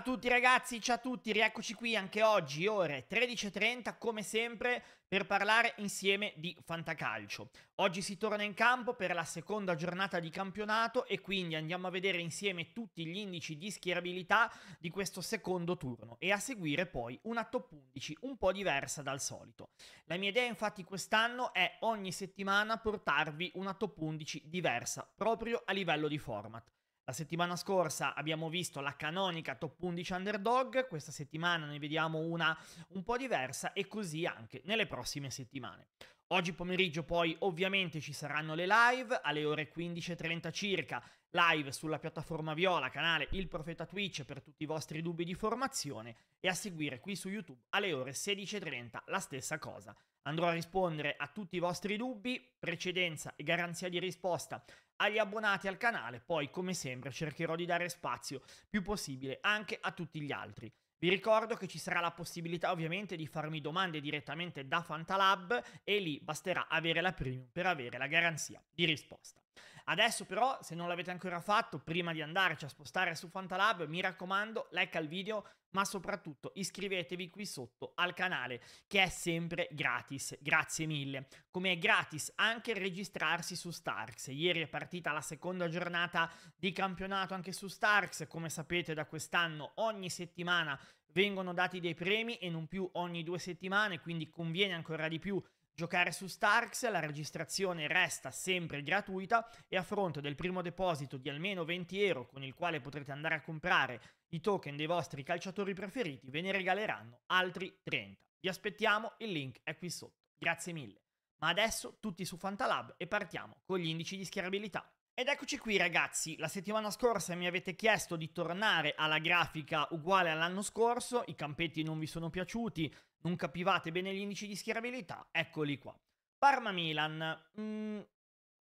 a tutti ragazzi, ciao a tutti, rieccoci qui anche oggi, ore 13.30 come sempre per parlare insieme di fantacalcio. Oggi si torna in campo per la seconda giornata di campionato e quindi andiamo a vedere insieme tutti gli indici di schierabilità di questo secondo turno e a seguire poi una top 11 un po' diversa dal solito. La mia idea infatti quest'anno è ogni settimana portarvi una top 11 diversa proprio a livello di format. La settimana scorsa abbiamo visto la canonica top 11 underdog, questa settimana ne vediamo una un po' diversa e così anche nelle prossime settimane. Oggi pomeriggio poi ovviamente ci saranno le live alle ore 15.30 circa, live sulla piattaforma Viola, canale Il Profeta Twitch per tutti i vostri dubbi di formazione e a seguire qui su YouTube alle ore 16.30 la stessa cosa. Andrò a rispondere a tutti i vostri dubbi, precedenza e garanzia di risposta agli abbonati al canale, poi come sempre cercherò di dare spazio più possibile anche a tutti gli altri. Vi ricordo che ci sarà la possibilità ovviamente di farmi domande direttamente da Fantalab e lì basterà avere la premium per avere la garanzia di risposta. Adesso però, se non l'avete ancora fatto, prima di andarci cioè a spostare su Fantalab, mi raccomando, like al video, ma soprattutto iscrivetevi qui sotto al canale, che è sempre gratis. Grazie mille. Come è gratis anche registrarsi su Starks. Ieri è partita la seconda giornata di campionato anche su Starks. Come sapete, da quest'anno ogni settimana vengono dati dei premi e non più ogni due settimane, quindi conviene ancora di più Giocare su Starks, la registrazione resta sempre gratuita e a fronte del primo deposito di almeno 20 euro con il quale potrete andare a comprare i token dei vostri calciatori preferiti, ve ne regaleranno altri 30. Vi aspettiamo, il link è qui sotto. Grazie mille. Ma adesso tutti su Fantalab e partiamo con gli indici di schierabilità. Ed eccoci qui ragazzi, la settimana scorsa mi avete chiesto di tornare alla grafica uguale all'anno scorso, i campetti non vi sono piaciuti, non capivate bene gli indici di schierabilità, eccoli qua. Parma-Milan. Mm,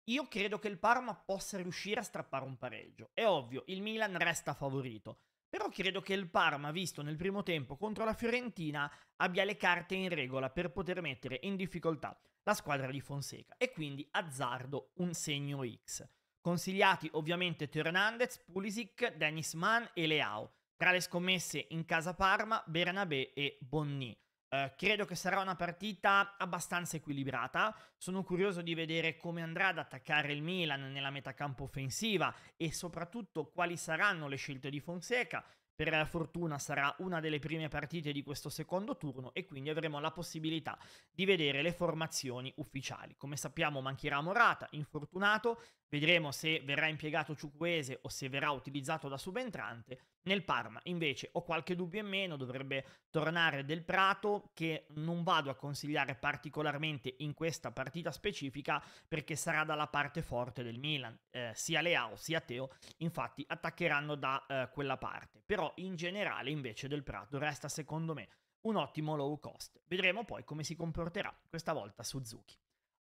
io credo che il Parma possa riuscire a strappare un pareggio. È ovvio, il Milan resta favorito. Però credo che il Parma, visto nel primo tempo contro la Fiorentina, abbia le carte in regola per poter mettere in difficoltà la squadra di Fonseca. E quindi azzardo un segno X. Consigliati ovviamente Teo Hernandez, Pulisic, Dennis Mann e Leao. Tra le scommesse in casa Parma, Bernabé e Bonny. Eh, credo che sarà una partita abbastanza equilibrata. Sono curioso di vedere come andrà ad attaccare il Milan nella metà campo offensiva e soprattutto quali saranno le scelte di Fonseca. Per fortuna sarà una delle prime partite di questo secondo turno e quindi avremo la possibilità di vedere le formazioni ufficiali. Come sappiamo mancherà Morata, infortunato, Vedremo se verrà impiegato Ciucuese o se verrà utilizzato da subentrante. Nel Parma invece ho qualche dubbio in meno, dovrebbe tornare del Prato che non vado a consigliare particolarmente in questa partita specifica perché sarà dalla parte forte del Milan, eh, sia Leao sia Teo infatti attaccheranno da eh, quella parte, però in generale invece del Prato resta secondo me un ottimo low cost. Vedremo poi come si comporterà questa volta Suzuki.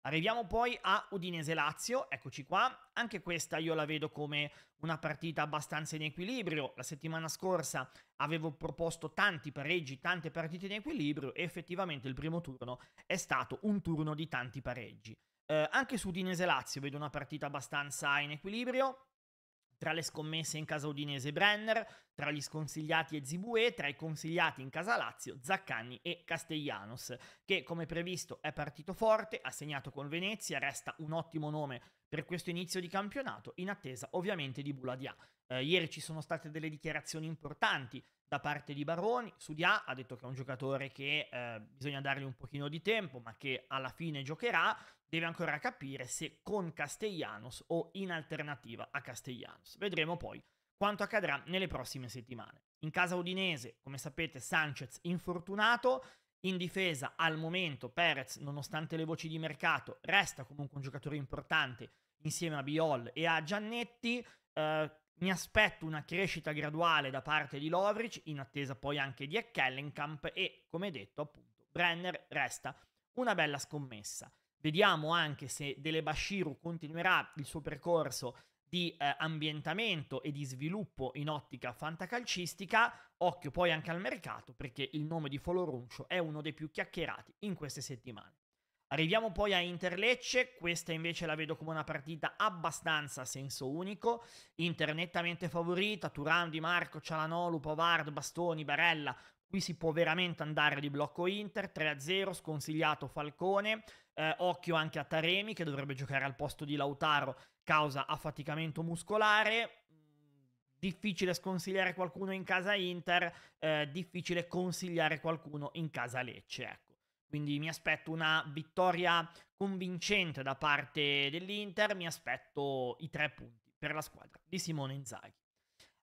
Arriviamo poi a Udinese-Lazio, eccoci qua, anche questa io la vedo come una partita abbastanza in equilibrio, la settimana scorsa avevo proposto tanti pareggi, tante partite in equilibrio e effettivamente il primo turno è stato un turno di tanti pareggi. Eh, anche su Udinese-Lazio vedo una partita abbastanza in equilibrio, tra le scommesse in casa Udinese Brenner, tra gli sconsigliati e Zibue, tra i consigliati in casa Lazio Zaccagni e Castellanos, che come previsto è partito forte, ha segnato con Venezia, resta un ottimo nome per questo inizio di campionato, in attesa ovviamente di Buladia. Eh, ieri ci sono state delle dichiarazioni importanti da parte di Baroni, su Dia ha detto che è un giocatore che eh, bisogna dargli un pochino di tempo, ma che alla fine giocherà, deve ancora capire se con Castellanos o in alternativa a Castellanos. Vedremo poi quanto accadrà nelle prossime settimane. In casa udinese, come sapete, Sanchez infortunato, in difesa al momento Perez, nonostante le voci di mercato, resta comunque un giocatore importante insieme a Biol e a Giannetti. Eh, mi aspetto una crescita graduale da parte di Lovric, in attesa poi anche di Eckellenkamp e, come detto, appunto, Brenner resta una bella scommessa. Vediamo anche se Dele Bashiru continuerà il suo percorso di eh, ambientamento e di sviluppo in ottica fantacalcistica. Occhio poi anche al mercato perché il nome di Foloruncio è uno dei più chiacchierati in queste settimane. Arriviamo poi a Interlecce, questa invece la vedo come una partita abbastanza a senso unico, Inter nettamente favorita, Turan, Di Marco, Cialanolu, Pavard, Bastoni, Barella, Qui si può veramente andare di blocco Inter, 3-0, sconsigliato Falcone, eh, occhio anche a Taremi che dovrebbe giocare al posto di Lautaro, causa affaticamento muscolare, mm, difficile sconsigliare qualcuno in casa Inter, eh, difficile consigliare qualcuno in casa Lecce, ecco. Quindi mi aspetto una vittoria convincente da parte dell'Inter, mi aspetto i tre punti per la squadra di Simone Inzaghi.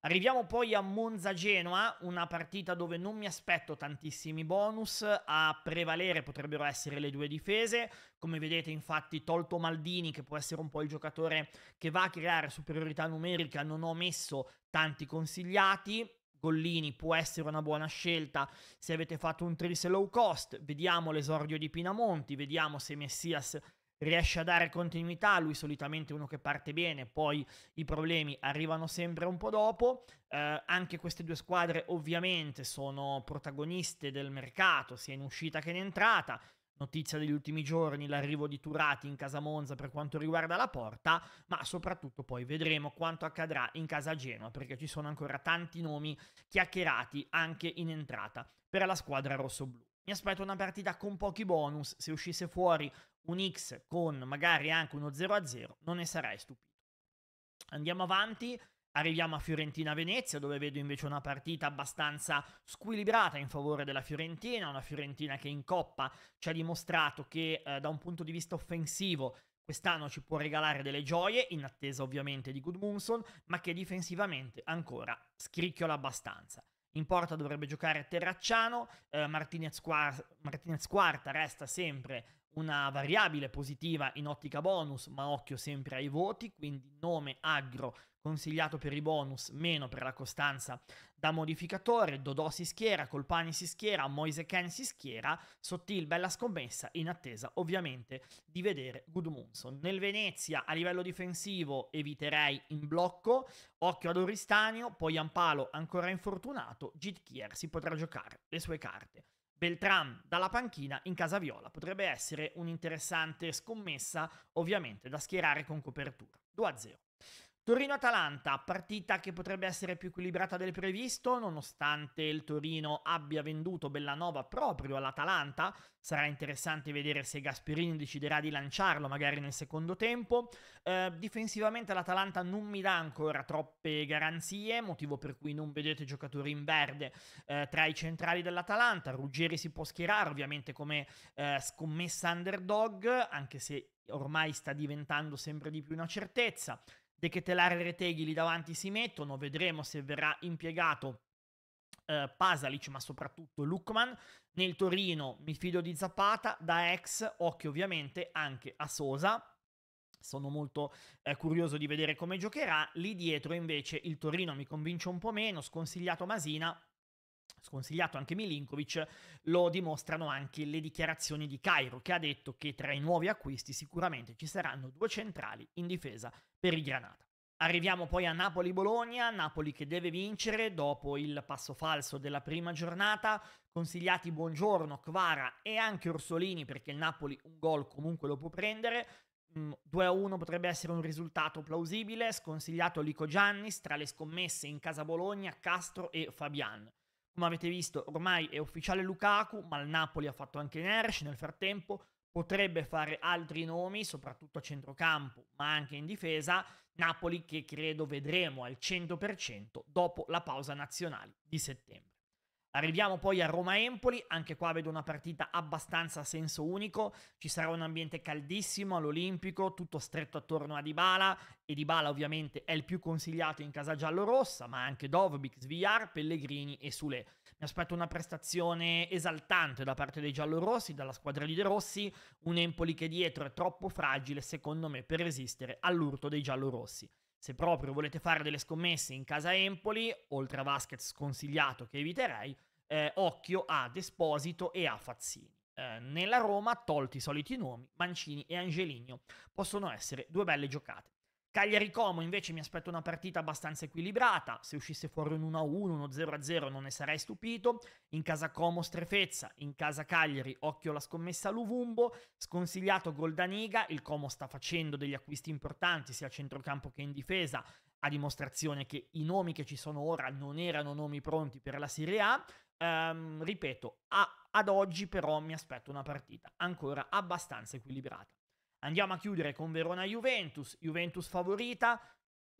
Arriviamo poi a Monza-Genoa, una partita dove non mi aspetto tantissimi bonus, a prevalere potrebbero essere le due difese, come vedete infatti tolto Maldini che può essere un po' il giocatore che va a creare superiorità numerica, non ho messo tanti consigliati, Gollini può essere una buona scelta se avete fatto un trice low cost, vediamo l'esordio di Pinamonti, vediamo se Messias riesce a dare continuità, lui solitamente è uno che parte bene, poi i problemi arrivano sempre un po' dopo, eh, anche queste due squadre ovviamente sono protagoniste del mercato, sia in uscita che in entrata, notizia degli ultimi giorni, l'arrivo di Turati in casa Monza per quanto riguarda la porta, ma soprattutto poi vedremo quanto accadrà in casa Genoa, perché ci sono ancora tanti nomi chiacchierati anche in entrata per la squadra rossoblù. Mi aspetto una partita con pochi bonus, se uscisse fuori un X con magari anche uno 0 a 0, non ne sarei stupito. Andiamo avanti, arriviamo a Fiorentina-Venezia, dove vedo invece una partita abbastanza squilibrata in favore della Fiorentina, una Fiorentina che in Coppa ci ha dimostrato che eh, da un punto di vista offensivo quest'anno ci può regalare delle gioie, in attesa ovviamente di Goodmunson, ma che difensivamente ancora scricchiola abbastanza. In porta dovrebbe giocare Terracciano, eh, Martinez, Quarta resta sempre una variabile positiva in ottica bonus, ma occhio sempre ai voti, quindi nome agro consigliato per i bonus, meno per la costanza da modificatore, Dodò si schiera, Colpani si schiera, Moise Ken si schiera, Sottil bella scommessa in attesa ovviamente di vedere Gudmundsson. Nel Venezia a livello difensivo eviterei in blocco, occhio ad Oristanio, poi Ampalo ancora infortunato, Jitkier si potrà giocare le sue carte. Beltram dalla panchina in casa viola potrebbe essere un'interessante scommessa, ovviamente da schierare con copertura. 2-0. Torino-Atalanta, partita che potrebbe essere più equilibrata del previsto, nonostante il Torino abbia venduto Bellanova proprio all'Atalanta. Sarà interessante vedere se Gasperini deciderà di lanciarlo magari nel secondo tempo. Eh, difensivamente l'Atalanta non mi dà ancora troppe garanzie, motivo per cui non vedete giocatori in verde eh, tra i centrali dell'Atalanta. Ruggeri si può schierare ovviamente come eh, scommessa underdog, anche se ormai sta diventando sempre di più una certezza. De Ketelare e Reteghi lì davanti si mettono, vedremo se verrà impiegato eh, Pasalic, ma soprattutto Lukman. Nel Torino mi fido di Zapata, da ex occhio ovviamente anche a Sosa. Sono molto eh, curioso di vedere come giocherà. Lì dietro invece il Torino mi convince un po' meno, sconsigliato Masina, sconsigliato anche Milinkovic, lo dimostrano anche le dichiarazioni di Cairo, che ha detto che tra i nuovi acquisti sicuramente ci saranno due centrali in difesa per il Granata. Arriviamo poi a Napoli-Bologna, Napoli che deve vincere dopo il passo falso della prima giornata, consigliati Buongiorno, Quara e anche Orsolini perché il Napoli un gol comunque lo può prendere, 2-1 mm, potrebbe essere un risultato plausibile, sconsigliato Lico Giannis tra le scommesse in casa Bologna, Castro e Fabian. Come avete visto, ormai è ufficiale Lukaku, ma il Napoli ha fatto anche Nersh nel frattempo, potrebbe fare altri nomi, soprattutto a centrocampo, ma anche in difesa. Napoli che credo vedremo al 100% dopo la pausa nazionale di settembre. Arriviamo poi a Roma-Empoli, anche qua vedo una partita abbastanza a senso unico, ci sarà un ambiente caldissimo all'Olimpico, tutto stretto attorno a Dybala e Dybala ovviamente è il più consigliato in casa giallorossa, ma anche Dovbik, Sviar, Pellegrini e Sule. Mi aspetto una prestazione esaltante da parte dei giallorossi, dalla squadra di De Rossi, un Empoli che dietro è troppo fragile secondo me per resistere all'urto dei giallorossi. Se proprio volete fare delle scommesse in casa Empoli, oltre a Vasquez sconsigliato che eviterei, eh, occhio a Desposito e a Fazzini. Eh, nella Roma, tolti i soliti nomi, Mancini e Angeligno possono essere due belle giocate. Cagliari Como invece mi aspetto una partita abbastanza equilibrata, se uscisse fuori un 1-1, uno 0-0 non ne sarei stupito, in casa Como strefezza, in casa Cagliari occhio alla scommessa Luvumbo, sconsigliato Goldaniga, il Como sta facendo degli acquisti importanti sia a centrocampo che in difesa, a dimostrazione che i nomi che ci sono ora non erano nomi pronti per la Serie A, ehm, ripeto, a, ad oggi però mi aspetto una partita ancora abbastanza equilibrata. Andiamo a chiudere con Verona-Juventus, Juventus favorita,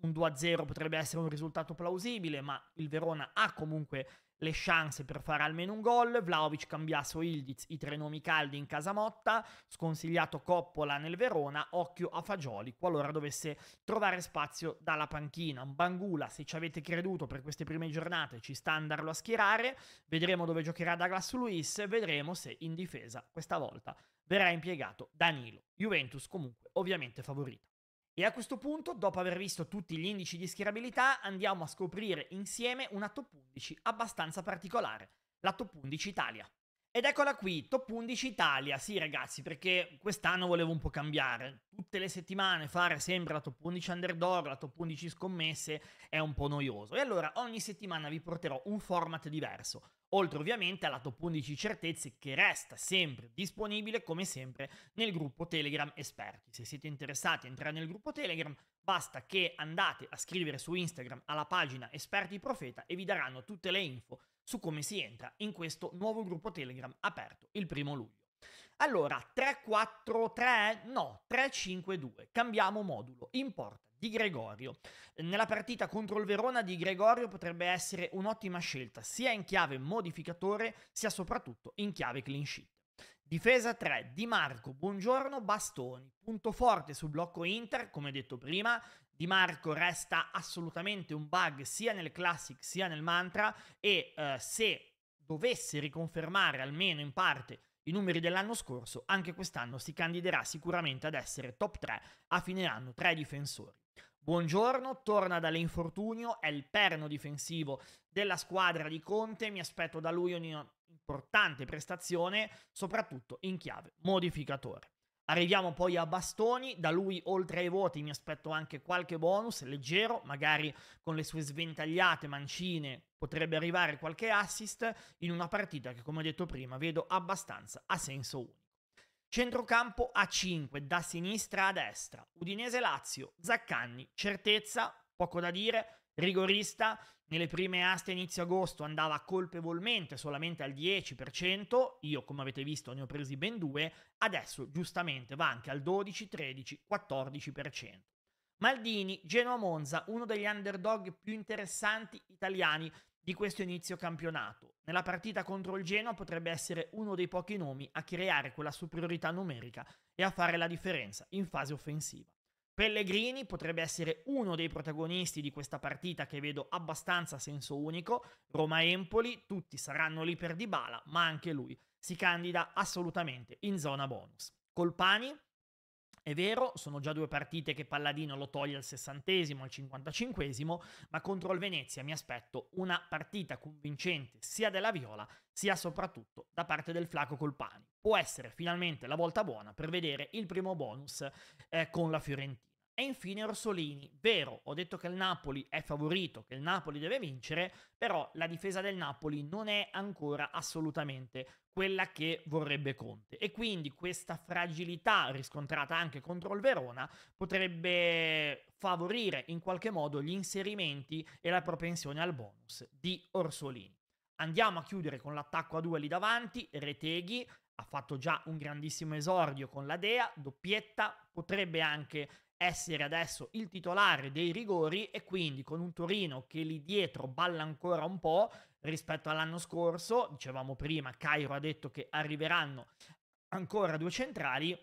un 2-0 potrebbe essere un risultato plausibile, ma il Verona ha comunque le chance per fare almeno un gol, Vlaovic, Cambiasso, Ildiz, i tre nomi caldi in casa Motta, sconsigliato Coppola nel Verona, occhio a Fagioli qualora dovesse trovare spazio dalla panchina. Bangula, se ci avete creduto per queste prime giornate, ci sta a andarlo a schierare, vedremo dove giocherà Douglas Luis, vedremo se in difesa questa volta verrà impiegato Danilo. Juventus comunque ovviamente favorita. E a questo punto, dopo aver visto tutti gli indici di schierabilità, andiamo a scoprire insieme una top 11 abbastanza particolare, la top 11 Italia. Ed eccola qui, top 11 Italia. Sì, ragazzi, perché quest'anno volevo un po' cambiare. Tutte le settimane fare sempre la top 11 underdog, la top 11 scommesse è un po' noioso. E allora ogni settimana vi porterò un format diverso. Oltre ovviamente alla top 11 certezze che resta sempre disponibile come sempre nel gruppo Telegram esperti. Se siete interessati a entrare nel gruppo Telegram basta che andate a scrivere su Instagram alla pagina esperti profeta e vi daranno tutte le info su come si entra in questo nuovo gruppo Telegram aperto il primo luglio. Allora, 3-4-3? No, 3-5-2. Cambiamo modulo. Importa Di Gregorio. Nella partita contro il Verona Di Gregorio potrebbe essere un'ottima scelta, sia in chiave modificatore, sia soprattutto in chiave clean sheet. Difesa 3, Di Marco, buongiorno, bastoni. Punto forte sul blocco Inter, come detto prima, di Marco resta assolutamente un bug sia nel Classic sia nel Mantra e eh, se dovesse riconfermare almeno in parte i numeri dell'anno scorso, anche quest'anno si candiderà sicuramente ad essere top 3 a fine anno, tre difensori. Buongiorno, torna dall'infortunio, è il perno difensivo della squadra di Conte, mi aspetto da lui un'importante prestazione, soprattutto in chiave modificatore. Arriviamo poi a Bastoni, da lui oltre ai voti mi aspetto anche qualche bonus leggero, magari con le sue sventagliate mancine potrebbe arrivare qualche assist in una partita che come ho detto prima vedo abbastanza a senso unico. Centrocampo a 5, da sinistra a destra, Udinese-Lazio, Zaccanni, certezza, poco da dire, rigorista, nelle prime aste inizio agosto andava colpevolmente solamente al 10%, io come avete visto ne ho presi ben due, adesso giustamente va anche al 12, 13, 14%. Maldini, Genoa Monza, uno degli underdog più interessanti italiani di questo inizio campionato. Nella partita contro il Genoa potrebbe essere uno dei pochi nomi a creare quella superiorità numerica e a fare la differenza in fase offensiva. Pellegrini potrebbe essere uno dei protagonisti di questa partita che vedo abbastanza senso unico. Roma-Empoli, tutti saranno lì per Dybala, ma anche lui si candida assolutamente in zona bonus. Colpani è vero, sono già due partite che Palladino lo toglie al sessantesimo, al cinquantacinquesimo, ma contro il Venezia mi aspetto una partita convincente sia della Viola sia soprattutto da parte del Flaco Colpani. Può essere finalmente la volta buona per vedere il primo bonus eh, con la Fiorentina. E infine Orsolini, vero, ho detto che il Napoli è favorito, che il Napoli deve vincere, però la difesa del Napoli non è ancora assolutamente quella che vorrebbe Conte. E quindi questa fragilità riscontrata anche contro il Verona potrebbe favorire in qualche modo gli inserimenti e la propensione al bonus di Orsolini. Andiamo a chiudere con l'attacco a due lì davanti, Reteghi ha fatto già un grandissimo esordio con la Dea, doppietta, potrebbe anche essere adesso il titolare dei rigori e quindi con un Torino che lì dietro balla ancora un po', rispetto all'anno scorso. Dicevamo prima, Cairo ha detto che arriveranno ancora due centrali.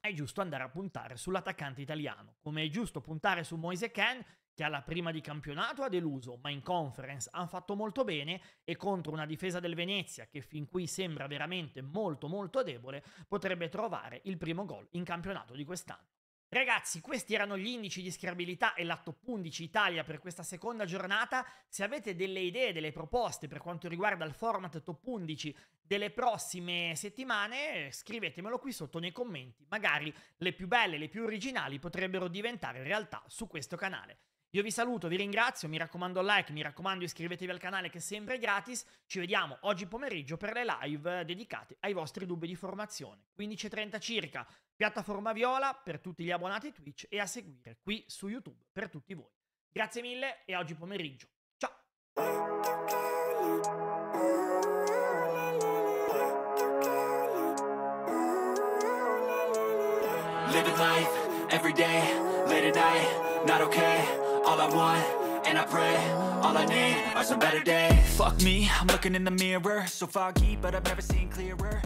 È giusto andare a puntare sull'attaccante italiano, come è giusto puntare su Moise Ken, che alla prima di campionato ha deluso, ma in conference ha fatto molto bene e contro una difesa del Venezia che fin qui sembra veramente molto molto debole potrebbe trovare il primo gol in campionato di quest'anno. Ragazzi, questi erano gli indici di schiabilità e la top 11 Italia per questa seconda giornata. Se avete delle idee, delle proposte per quanto riguarda il format top 11 delle prossime settimane, scrivetemelo qui sotto nei commenti. Magari le più belle, le più originali potrebbero diventare realtà su questo canale. Io vi saluto, vi ringrazio, mi raccomando like, mi raccomando iscrivetevi al canale che è sempre gratis. Ci vediamo oggi pomeriggio per le live dedicate ai vostri dubbi di formazione. 15.30 circa, piattaforma viola per tutti gli abbonati Twitch e a seguire qui su YouTube per tutti voi. Grazie mille e oggi pomeriggio. Ciao! Living life, every day, late at night, not okay all I want, and I pray All I need are some better days Fuck me, I'm looking in the mirror So foggy, but I've never seen clearer